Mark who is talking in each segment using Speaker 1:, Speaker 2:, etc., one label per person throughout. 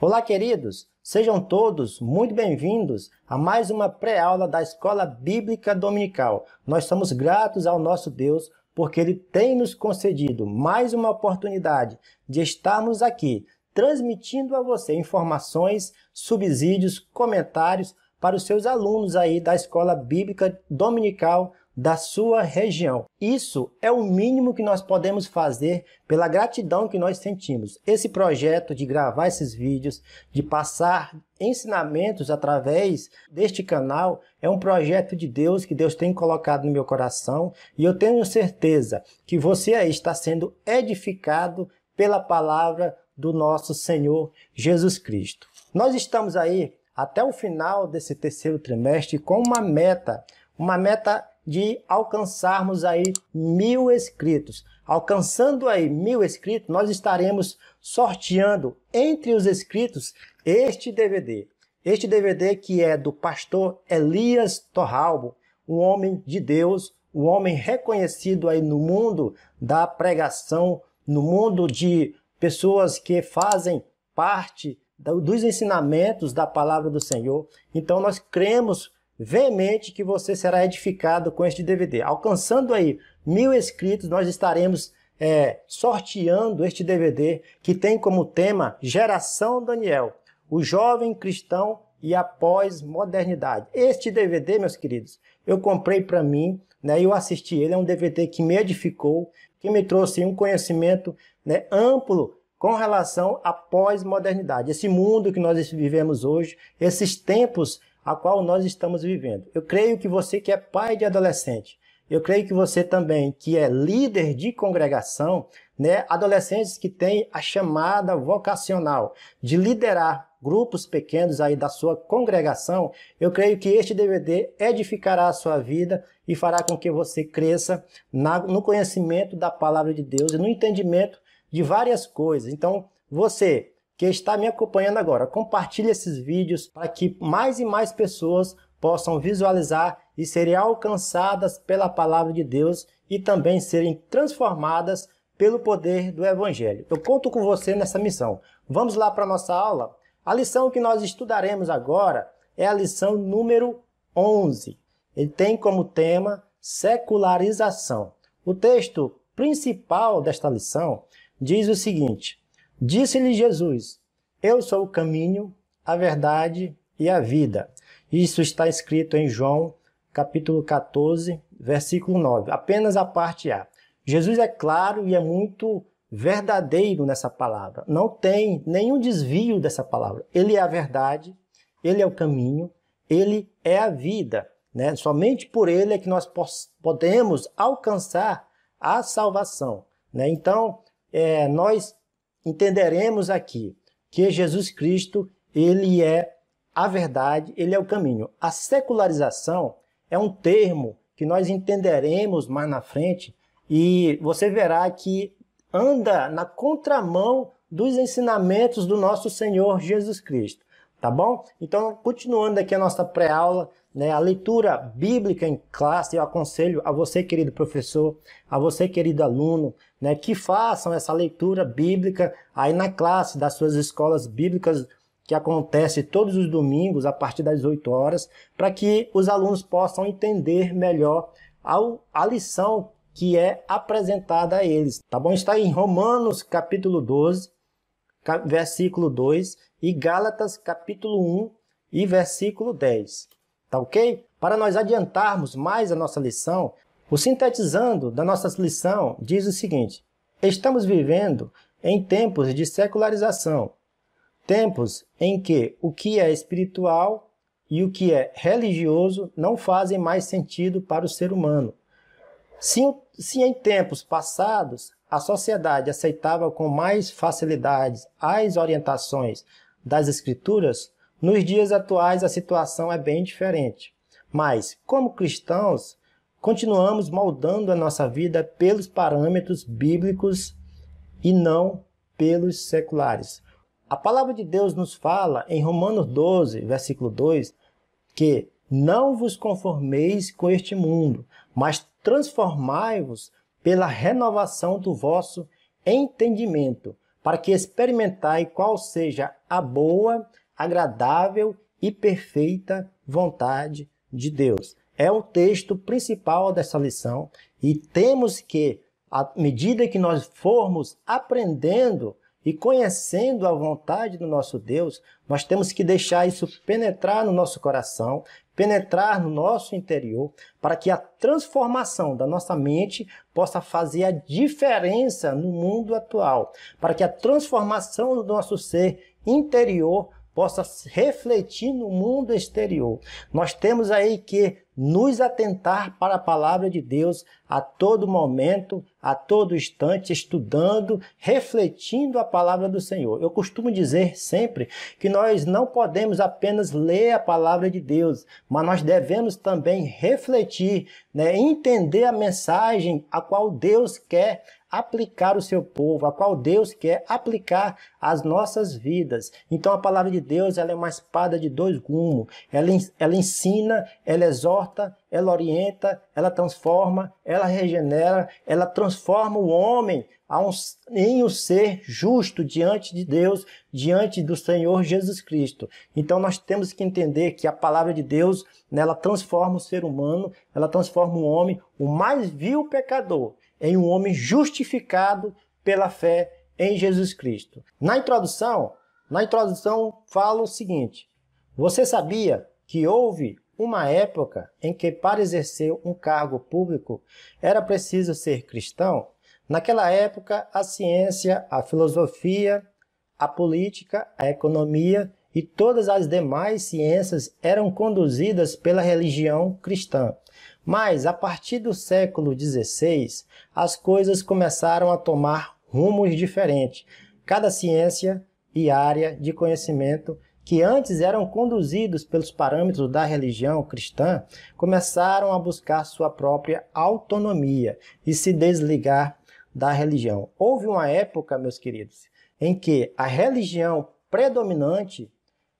Speaker 1: Olá, queridos! Sejam todos muito bem-vindos a mais uma pré-aula da Escola Bíblica Dominical. Nós somos gratos ao nosso Deus porque Ele tem nos concedido mais uma oportunidade de estarmos aqui transmitindo a você informações, subsídios, comentários para os seus alunos aí da Escola Bíblica Dominical da sua região. Isso é o mínimo que nós podemos fazer pela gratidão que nós sentimos. Esse projeto de gravar esses vídeos, de passar ensinamentos através deste canal, é um projeto de Deus que Deus tem colocado no meu coração e eu tenho certeza que você aí está sendo edificado pela palavra do nosso Senhor Jesus Cristo. Nós estamos aí até o final desse terceiro trimestre com uma meta, uma meta de alcançarmos aí mil inscritos. Alcançando aí mil inscritos, nós estaremos sorteando entre os inscritos este DVD. Este DVD que é do pastor Elias Torralbo, um homem de Deus, um homem reconhecido aí no mundo da pregação, no mundo de pessoas que fazem parte dos ensinamentos da palavra do Senhor. Então nós cremos veemente que você será edificado com este DVD. Alcançando aí mil inscritos, nós estaremos é, sorteando este DVD que tem como tema Geração Daniel, o jovem cristão e a pós-modernidade. Este DVD, meus queridos, eu comprei para mim, né, eu assisti ele, é um DVD que me edificou, que me trouxe um conhecimento né, amplo com relação à pós-modernidade, esse mundo que nós vivemos hoje, esses tempos a qual nós estamos vivendo. Eu creio que você que é pai de adolescente, eu creio que você também que é líder de congregação, né, adolescentes que têm a chamada vocacional de liderar grupos pequenos aí da sua congregação, eu creio que este DVD edificará a sua vida e fará com que você cresça na, no conhecimento da palavra de Deus e no entendimento de várias coisas. Então, você que está me acompanhando agora. Compartilhe esses vídeos para que mais e mais pessoas possam visualizar e serem alcançadas pela palavra de Deus e também serem transformadas pelo poder do Evangelho. Eu conto com você nessa missão. Vamos lá para a nossa aula? A lição que nós estudaremos agora é a lição número 11. Ele tem como tema secularização. O texto principal desta lição diz o seguinte: Disse-lhe Jesus: Eu sou o caminho, a verdade e a vida. Isso está escrito em João, capítulo 14, versículo 9. Apenas a parte A. Jesus é claro e é muito verdadeiro nessa palavra. Não tem nenhum desvio dessa palavra. Ele é a verdade, ele é o caminho, ele é a vida. Né? Somente por ele é que nós podemos alcançar a salvação. Né? Então, é, nós entenderemos aqui que Jesus Cristo, ele é a verdade, ele é o caminho. A secularização é um termo que nós entenderemos mais na frente e você verá que anda na contramão dos ensinamentos do nosso Senhor Jesus Cristo, tá bom? Então, continuando aqui a nossa pré-aula né? A leitura bíblica em classe, eu aconselho a você, querido professor, a você, querido aluno, né, que façam essa leitura bíblica aí na classe das suas escolas bíblicas que acontece todos os domingos a partir das 8 horas, para que os alunos possam entender melhor a, lição que é apresentada a eles, tá bom? Está em Romanos capítulo 12, versículo 2 e Gálatas capítulo 1 e versículo 10 tá ok? Para nós adiantarmos mais a nossa lição, o sintetizando da nossa lição diz o seguinte: estamos vivendo em tempos de secularização, tempos em que o que é espiritual e o que é religioso não fazem mais sentido para o ser humano. Se, se em tempos passados a sociedade aceitava com mais facilidade as orientações das escrituras, nos dias atuais a situação é bem diferente, mas como cristãos continuamos moldando a nossa vida pelos parâmetros bíblicos e não pelos seculares. A palavra de Deus nos fala em Romanos 12, versículo 2, que não vos conformeis com este mundo, mas transformai-vos pela renovação do vosso entendimento, para que experimentai qual seja a boa, agradável e perfeita vontade de Deus. É o texto principal dessa lição e temos que, à medida que nós formos aprendendo e conhecendo a vontade do nosso Deus, nós temos que deixar isso penetrar no nosso coração, penetrar no nosso interior, para que a transformação da nossa mente possa fazer a diferença no mundo atual, para que a transformação do nosso ser interior possa refletir no mundo exterior. Nós temos aí que nos atentar para a palavra de Deus, a todo momento, a todo instante, estudando, refletindo a palavra do Senhor. Eu costumo dizer sempre que nós não podemos apenas ler a palavra de Deus, mas nós devemos também refletir, né, entender a mensagem a qual Deus quer aplicar o seu povo, a qual Deus quer aplicar as nossas vidas. Então a palavra de Deus ela é uma espada de dois gumes. Ela, ela ensina, ela exorta, ela orienta, ela transforma, ela regenera, ela transforma o homem um, em um ser justo diante de Deus, diante do Senhor Jesus Cristo. Então nós temos que entender que a palavra de Deus, né, ela transforma o ser humano, ela transforma o homem, o mais vil pecador, em um homem justificado pela fé em Jesus Cristo. Na introdução, na introdução fala o seguinte: Você sabia que houve uma época em que para exercer um cargo público era preciso ser cristão, naquela época a ciência, a filosofia, a política, a economia e todas as demais ciências eram conduzidas pela religião cristã. Mas a partir do século XVI, as coisas começaram a tomar rumos diferentes. Cada ciência e área de conhecimento que antes eram conduzidos pelos parâmetros da religião cristã, começaram a buscar sua própria autonomia e se desligar da religião. Houve uma época, meus queridos, em que a religião predominante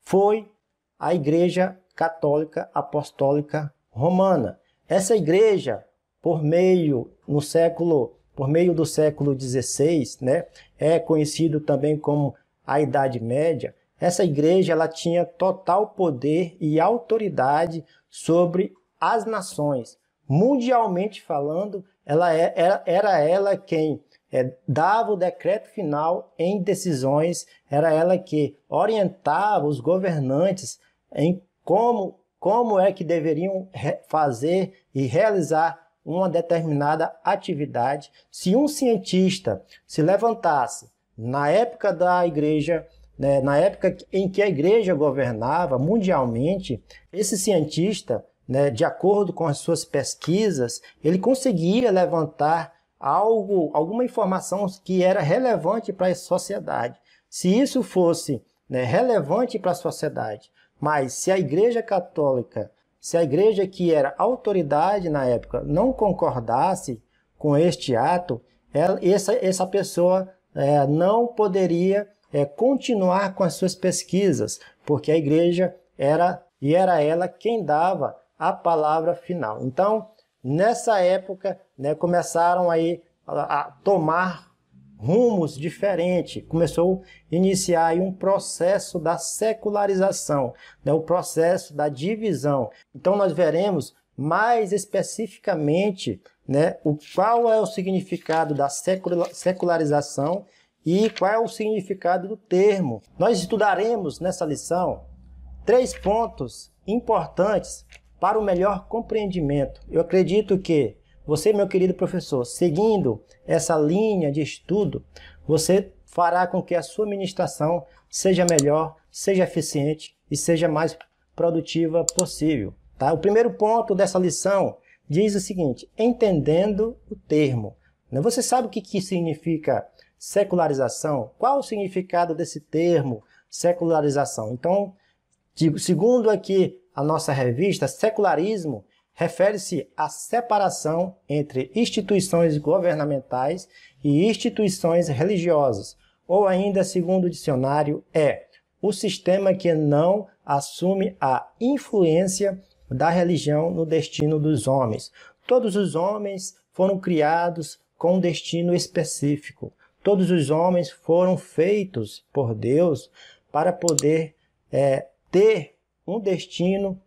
Speaker 1: foi a Igreja Católica Apostólica Romana. Essa igreja, por meio no século, por meio do século XVI, né, é conhecido também como a Idade Média. Essa igreja ela tinha total poder e autoridade sobre as nações. Mundialmente falando, ela é, era, era ela quem é, dava o decreto final em decisões, era ela que orientava os governantes em como, como é que deveriam fazer e realizar uma determinada atividade. Se um cientista se levantasse na época da igreja né, na época em que a igreja governava mundialmente, esse cientista, né, de acordo com as suas pesquisas, ele conseguia levantar algo, alguma informação que era relevante para a sociedade. Se isso fosse né, relevante para a sociedade, mas se a Igreja Católica, se a Igreja que era autoridade na época não concordasse com este ato, ela, essa, essa pessoa é, não poderia é, continuar com as suas pesquisas, porque a igreja era e era ela quem dava a palavra final. Então, nessa época, né, começaram aí a, a tomar rumos diferentes. Começou a iniciar um processo da secularização, né, o processo da divisão. Então nós veremos mais especificamente né, o qual é o significado da secularização e qual é o significado do termo. Nós estudaremos nessa lição três pontos importantes para o melhor compreendimento. Eu acredito que você, meu querido professor, seguindo essa linha de estudo, você fará com que a sua ministração seja melhor, seja eficiente e seja mais produtiva possível. Tá? O primeiro ponto dessa lição diz o seguinte, entendendo o termo. Você sabe o que, que significa secularização. Qual o significado desse termo, secularização? Então, segundo aqui a nossa revista, secularismo refere-se à separação entre instituições governamentais e instituições religiosas, ou ainda, segundo o dicionário, é o sistema que não assume a influência da religião no destino dos homens. Todos os homens foram criados com um destino específico. Todos os homens foram feitos por Deus para poder é, ter um destino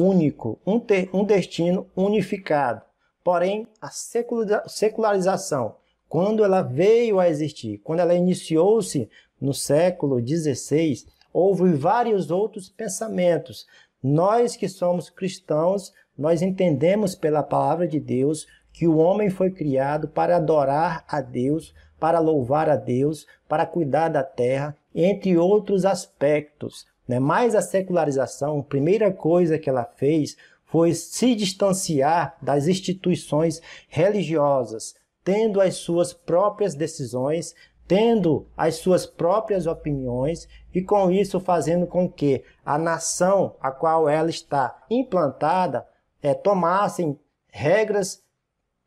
Speaker 1: único, um, ter, um destino unificado. Porém, a secularização, quando ela veio a existir, quando ela iniciou-se no século XVI, houve vários outros pensamentos. Nós que somos cristãos, nós entendemos pela palavra de Deus que o homem foi criado para adorar a Deus, para louvar a Deus, para cuidar da terra, entre outros aspectos. Né? Mas a secularização, a primeira coisa que ela fez foi se distanciar das instituições religiosas, tendo as suas próprias decisões, tendo as suas próprias opiniões e com isso fazendo com que a nação a qual ela está implantada é, tomassem regras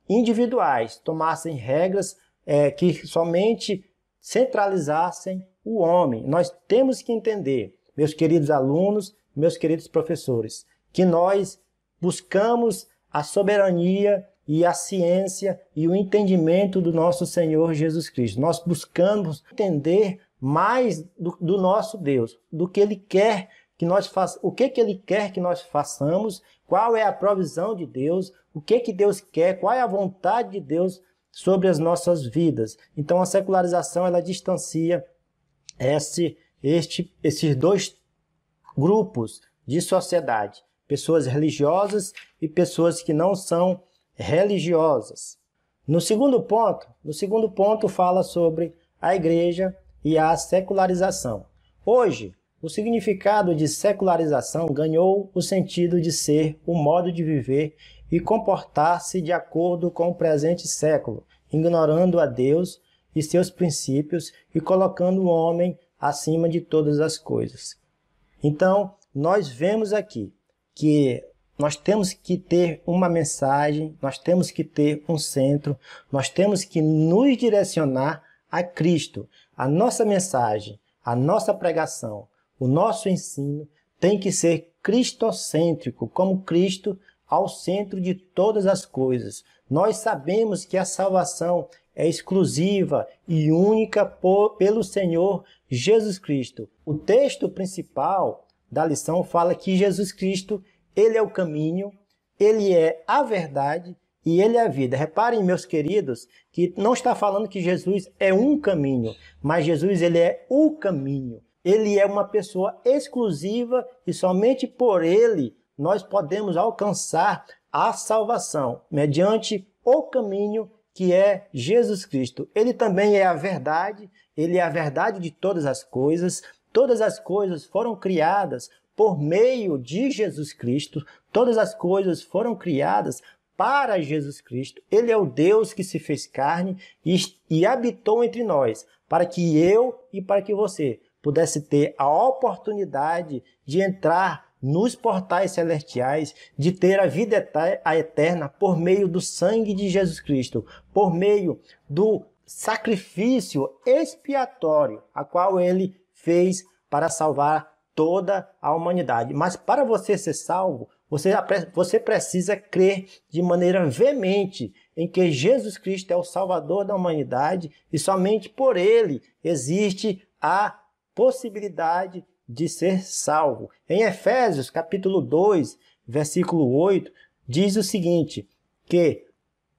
Speaker 1: individuais, tomassem regras é, que somente centralizassem o homem. Nós temos que entender, meus queridos alunos, meus queridos professores, que nós buscamos a soberania e a ciência e o entendimento do nosso Senhor Jesus Cristo. Nós buscamos entender mais do, do nosso Deus, do que Ele quer que nós faça, o que que Ele quer que nós façamos, qual é a provisão de Deus, o que que Deus quer, qual é a vontade de Deus sobre as nossas vidas. Então a secularização ela distancia esse, este, esses dois grupos de sociedade, pessoas religiosas e pessoas que não são religiosas. No segundo ponto, no segundo ponto fala sobre a igreja e a secularização. Hoje, o significado de secularização ganhou o sentido de ser o modo de viver e comportar-se de acordo com o presente século, ignorando a Deus e seus princípios e colocando o homem acima de todas as coisas. Então, nós vemos aqui que nós temos que ter uma mensagem, nós temos que ter um centro, nós temos que nos direcionar a Cristo. A nossa mensagem, a nossa pregação, o nosso ensino tem que ser cristocêntrico, como Cristo ao centro de todas as coisas. Nós sabemos que a salvação é exclusiva e única por, pelo Senhor Jesus Cristo. O texto principal da lição fala que Jesus Cristo, ele é o caminho, ele é a verdade e ele é a vida. Reparem, meus queridos, que não está falando que Jesus é um caminho, mas Jesus ele é o caminho. Ele é uma pessoa exclusiva e somente por ele nós podemos alcançar a salvação mediante o caminho que é Jesus Cristo. Ele também é a verdade, ele é a verdade de todas as coisas. Todas as coisas foram criadas por meio de Jesus Cristo, todas as coisas foram criadas para Jesus Cristo. Ele é o Deus que se fez carne e, e habitou entre nós, para que eu e para que você pudesse ter a oportunidade de entrar nos portais celestiais, de ter a vida a eterna por meio do sangue de Jesus Cristo, por meio do sacrifício expiatório, a qual ele fez para salvar toda a humanidade. Mas para você ser salvo, você, você precisa crer de maneira veemente em que Jesus Cristo é o Salvador da humanidade e somente por Ele existe a possibilidade de ser salvo. Em Efésios, capítulo 2, versículo 8, diz o seguinte, que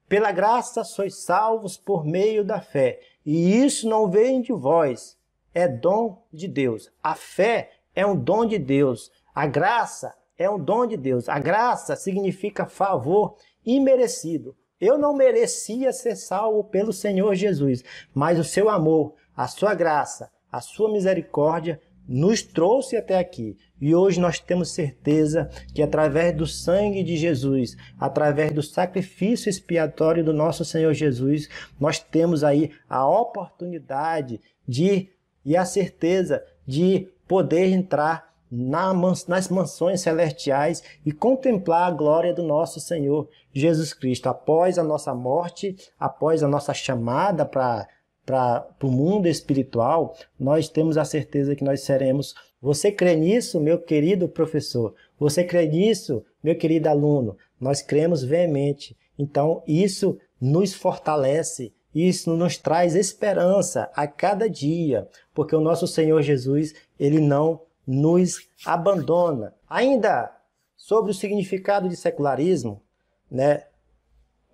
Speaker 1: pela graça sois salvos por meio da fé, e isso não vem de vós, é dom de Deus. A fé é um dom de Deus, a graça é um dom de Deus. A graça significa favor imerecido. Eu não merecia ser salvo pelo Senhor Jesus, mas o seu amor, a sua graça, a sua misericórdia nos trouxe até aqui. E hoje nós temos certeza que através do sangue de Jesus, através do sacrifício expiatório do nosso Senhor Jesus, nós temos aí a oportunidade de e a certeza de poder entrar nas mansões celestiais e contemplar a glória do nosso Senhor Jesus Cristo. Após a nossa morte, após a nossa chamada para para o mundo espiritual, nós temos a certeza que nós seremos. Você crê nisso, meu querido professor? Você crê nisso, meu querido aluno? Nós cremos veemente. Então, isso nos fortalece, isso nos traz esperança a cada dia, porque o nosso Senhor Jesus, ele não nos abandona. Ainda sobre o significado de secularismo, né?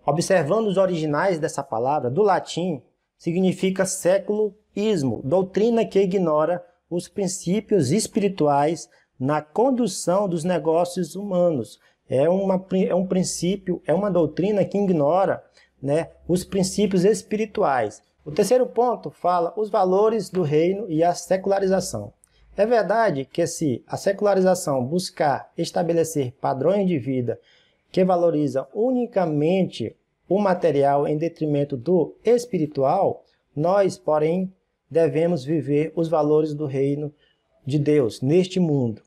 Speaker 1: Observando os originais dessa palavra, do latim, significa século ismo, doutrina que ignora os princípios espirituais na condução dos negócios humanos. É, uma, é um princípio, é uma doutrina que ignora né, os princípios espirituais. O terceiro ponto fala os valores do reino e a secularização. É verdade que se a secularização buscar estabelecer padrões de vida que valorizam unicamente o material em detrimento do espiritual, nós, porém, devemos viver os valores do reino de Deus neste mundo.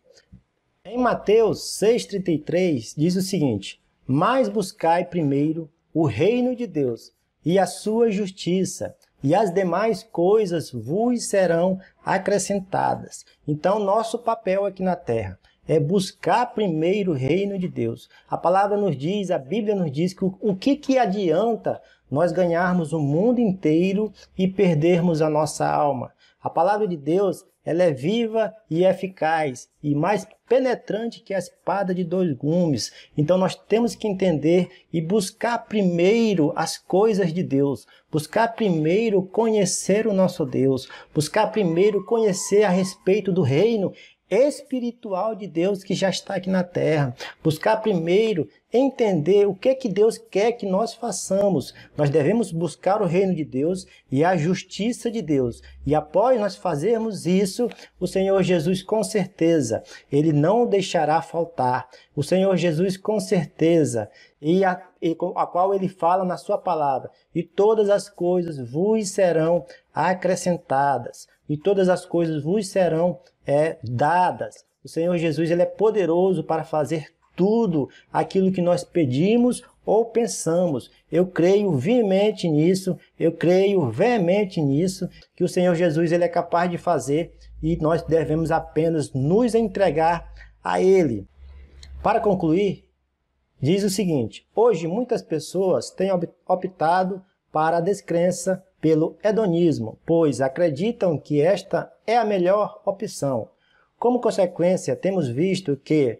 Speaker 1: Em Mateus 6,33 diz o seguinte: Mas buscai primeiro o reino de Deus e a sua justiça, e as demais coisas vos serão acrescentadas. Então, nosso papel aqui na terra é buscar primeiro o reino de Deus. A palavra nos diz, a Bíblia nos diz que o, o que, que adianta nós ganharmos o mundo inteiro e perdermos a nossa alma. A palavra de Deus ela é viva e eficaz e mais penetrante que a espada de dois gumes. Então nós temos que entender e buscar primeiro as coisas de Deus, buscar primeiro conhecer o nosso Deus, buscar primeiro conhecer a respeito do reino espiritual de Deus que já está aqui na terra. Buscar primeiro entender o que é que Deus quer que nós façamos. Nós devemos buscar o reino de Deus e a justiça de Deus. E após nós fazermos isso, o Senhor Jesus com certeza, ele não deixará faltar. O Senhor Jesus com certeza, e a, a qual ele fala na sua palavra, e todas as coisas vos serão acrescentadas, e todas as coisas vos serão é, dadas. O Senhor Jesus ele é poderoso para fazer tudo aquilo que nós pedimos ou pensamos. Eu creio veemente nisso, eu creio veemente nisso, que o Senhor Jesus ele é capaz de fazer e nós devemos apenas nos entregar a Ele. Para concluir, diz o seguinte: hoje muitas pessoas têm optado para a descrença pelo hedonismo, pois acreditam que esta é a melhor opção. Como consequência, temos visto que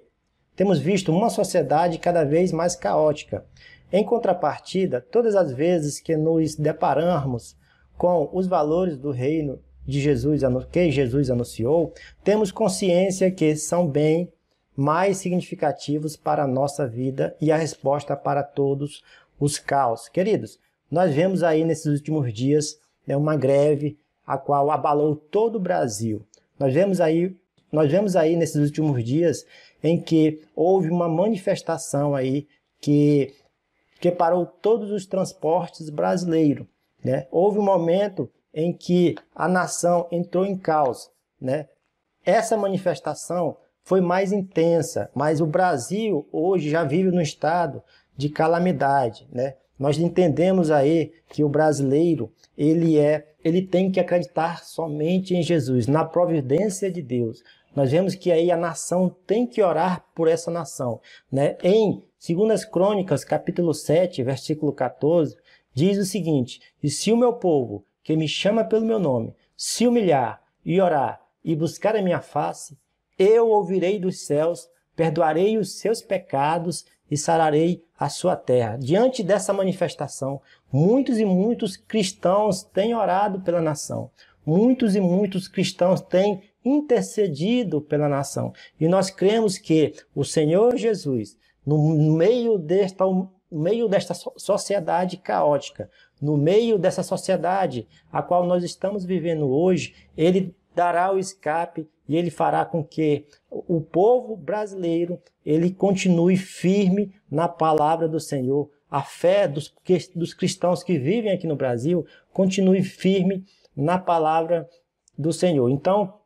Speaker 1: temos visto uma sociedade cada vez mais caótica. Em contrapartida, todas as vezes que nos deparamos com os valores do reino de Jesus que Jesus anunciou, temos consciência que são bem mais significativos para a nossa vida e a resposta para todos os caos. Queridos, nós vemos aí nesses últimos dias né, uma greve a qual abalou todo o Brasil. Nós vemos aí nós vemos aí nesses últimos dias em que houve uma manifestação aí que, que parou todos os transportes brasileiros. Né? Houve um momento em que a nação entrou em caos. Né? Essa manifestação foi mais intensa, mas o Brasil hoje já vive num estado de calamidade. Né? Nós entendemos aí que o brasileiro, ele é, ele tem que acreditar somente em Jesus, na providência de Deus. Nós vemos que aí a nação tem que orar por essa nação, né? Em 2 Crônicas, capítulo 7, versículo 14, diz o seguinte: "E se o meu povo, que me chama pelo meu nome, se humilhar e orar e buscar a minha face, eu ouvirei dos céus, perdoarei os seus pecados e sararei a sua terra. Diante dessa manifestação, muitos e muitos cristãos têm orado pela nação. Muitos e muitos cristãos têm intercedido pela nação. E nós cremos que o Senhor Jesus, no meio desta, no meio desta sociedade caótica, no meio dessa sociedade a qual nós estamos vivendo hoje, ele dará o escape e ele fará com que o povo brasileiro ele continue firme na palavra do Senhor. A fé dos, dos cristãos que vivem aqui no Brasil continue firme na palavra do Senhor. Então,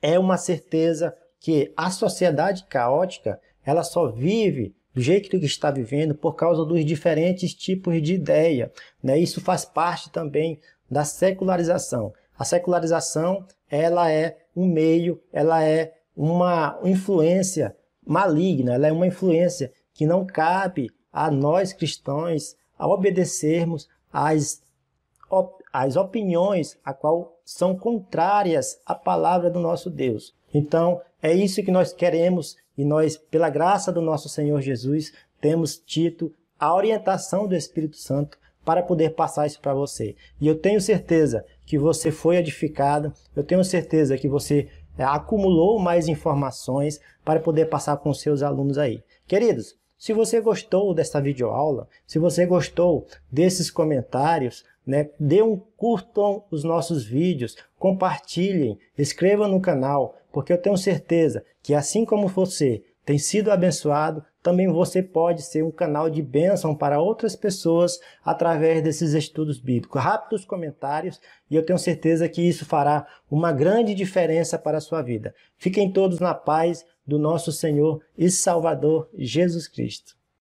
Speaker 1: é uma certeza que a sociedade caótica ela só vive do jeito que está vivendo por causa dos diferentes tipos de ideia. Né? Isso faz parte também da secularização. A secularização ela é um meio, ela é uma influência maligna, ela é uma influência que não cabe a nós cristãos a obedecermos às, op às opiniões a qual são contrárias à palavra do nosso Deus. Então, é isso que nós queremos e nós, pela graça do nosso Senhor Jesus, temos tido a orientação do Espírito Santo para poder passar isso para você. E eu tenho certeza que você foi edificado, eu tenho certeza que você é, acumulou mais informações para poder passar com seus alunos aí. Queridos, se você gostou desta videoaula, se você gostou desses comentários, né, dê um curtam os nossos vídeos, compartilhem, escrevam no canal, porque eu tenho certeza que assim como você tem sido abençoado, também você pode ser um canal de bênção para outras pessoas através desses estudos bíblicos. Rápidos comentários e eu tenho certeza que isso fará uma grande diferença para a sua vida. Fiquem todos na paz do nosso Senhor e Salvador Jesus Cristo.